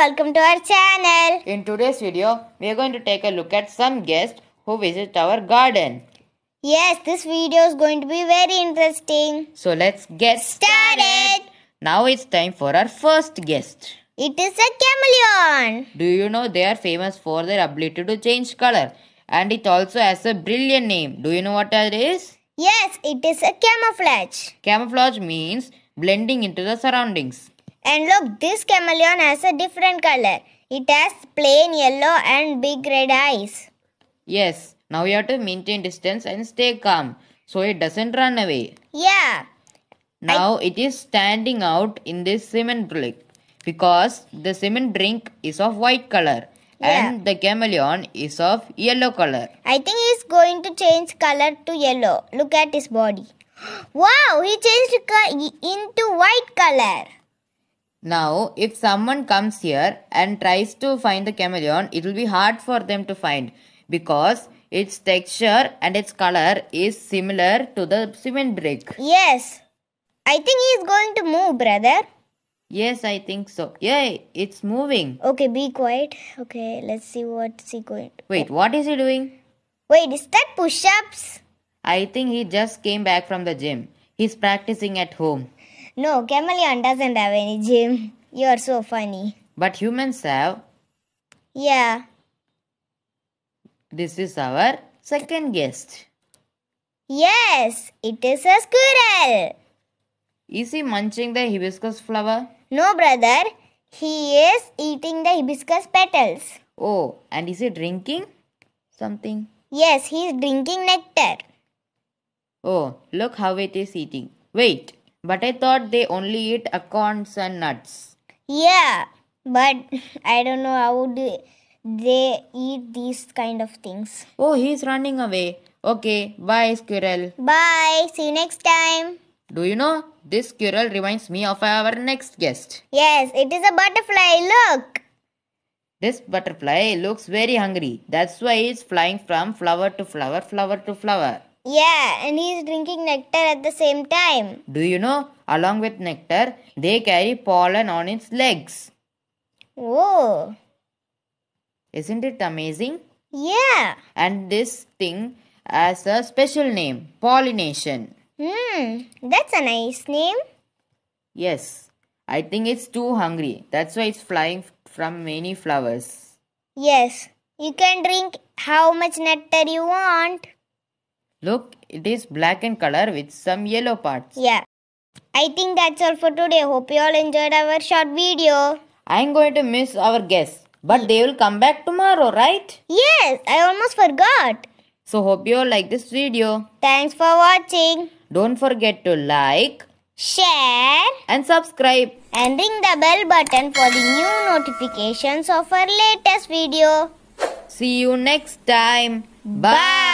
welcome to our channel. In today's video, we are going to take a look at some guests who visit our garden. Yes, this video is going to be very interesting. So let's get started. Now it's time for our first guest. It is a chameleon. Do you know they are famous for their ability to change color and it also has a brilliant name. Do you know what that is? Yes, it is a camouflage. Camouflage means blending into the surroundings. And look, this chameleon has a different color. It has plain yellow and big red eyes. Yes, now you have to maintain distance and stay calm so it doesn't run away. Yeah. Now I... it is standing out in this cement brick because the cement brick is of white color yeah. and the chameleon is of yellow color. I think he's going to change color to yellow. Look at his body. Wow, he changed into white color. Now, if someone comes here and tries to find the chameleon, it will be hard for them to find because its texture and its color is similar to the cement brick. Yes. I think he is going to move, brother. Yes, I think so. Yeah, it's moving. Okay, be quiet. Okay, let's see what's he going to Wait, what is he doing? Wait, is that push ups? I think he just came back from the gym. He's practicing at home. No, chameleon doesn't have any gym. You're so funny. But humans have. Yeah. This is our second guest. Yes, it is a squirrel. Is he munching the hibiscus flower? No, brother. He is eating the hibiscus petals. Oh, and is he drinking something? Yes, he is drinking nectar. Oh, look how it is eating. Wait, but I thought they only eat acorns and nuts. Yeah, but I don't know how do they eat these kind of things. Oh, he's running away. Okay, bye, squirrel. Bye, see you next time. Do you know? This squirrel reminds me of our next guest. Yes, it is a butterfly. Look. This butterfly looks very hungry. That's why it's flying from flower to flower, flower to flower. Yeah, and he is drinking nectar at the same time. Do you know? Along with nectar, they carry pollen on its legs. Oh, Isn't it amazing? Yeah. And this thing has a special name pollination. Hmm, that's a nice name. Yes, I think it's too hungry. That's why it's flying from many flowers. Yes, you can drink how much nectar you want. Look, it is black in color with some yellow parts. Yeah. I think that's all for today. Hope you all enjoyed our short video. I'm going to miss our guests, but they will come back tomorrow, right? Yes, I almost forgot. So hope you all like this video. Thanks for watching. Don't forget to like, share and subscribe and ring the bell button for the new notifications of our latest video. See you next time. Bye. Bye.